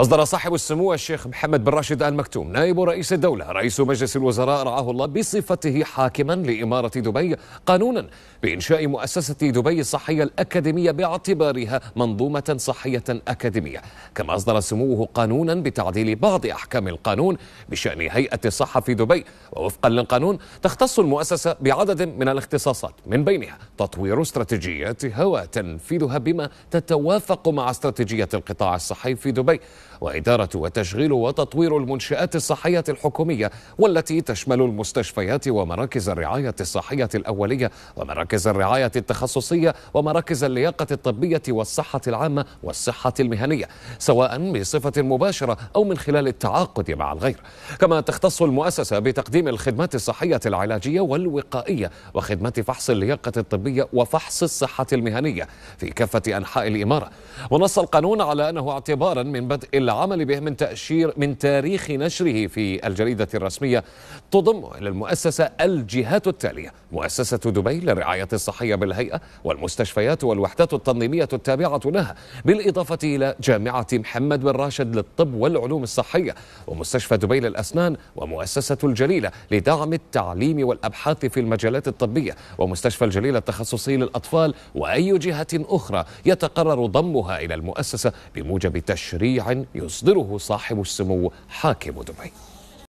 أصدر صاحب السمو الشيخ محمد بن راشد آل مكتوم نائب رئيس الدولة رئيس مجلس الوزراء رعاه الله بصفته حاكما لإمارة دبي قانونا بإنشاء مؤسسة دبي الصحية الأكاديمية باعتبارها منظومة صحية أكاديمية كما أصدر سموه قانونا بتعديل بعض أحكام القانون بشأن هيئة الصحة في دبي ووفقا للقانون تختص المؤسسة بعدد من الاختصاصات من بينها تطوير استراتيجياتها وتنفيذها بما تتوافق مع استراتيجية القطاع الصحي في دبي وإدارة وتشغيل وتطوير المنشآت الصحية الحكومية والتي تشمل المستشفيات ومراكز الرعاية الصحية الأولية ومراكز الرعاية التخصصية ومراكز اللياقة الطبية والصحة العامة والصحة المهنية سواء بصفة مباشرة أو من خلال التعاقد مع الغير كما تختص المؤسسة بتقديم الخدمات الصحية العلاجية والوقائية وخدمات فحص اللياقة الطبية وفحص الصحة المهنية في كافة أنحاء الإمارة ونص القانون على أنه اعتبارا من بدء العمل به من تأشير من تاريخ نشره في الجريدة الرسمية تضم إلى المؤسسة الجهات التالية مؤسسة دبي للرعاية الصحية بالهيئة والمستشفيات والوحدات التنظيمية التابعة لها بالإضافة إلى جامعة محمد بن راشد للطب والعلوم الصحية ومستشفى دبي للأسنان ومؤسسة الجليلة لدعم التعليم والأبحاث في المجالات الطبية ومستشفى الجليلة التخصصي للأطفال وأي جهة أخرى يتقرر ضمها إلى المؤسسة بموجب تشريع يصدره صاحب السمو حاكم دبي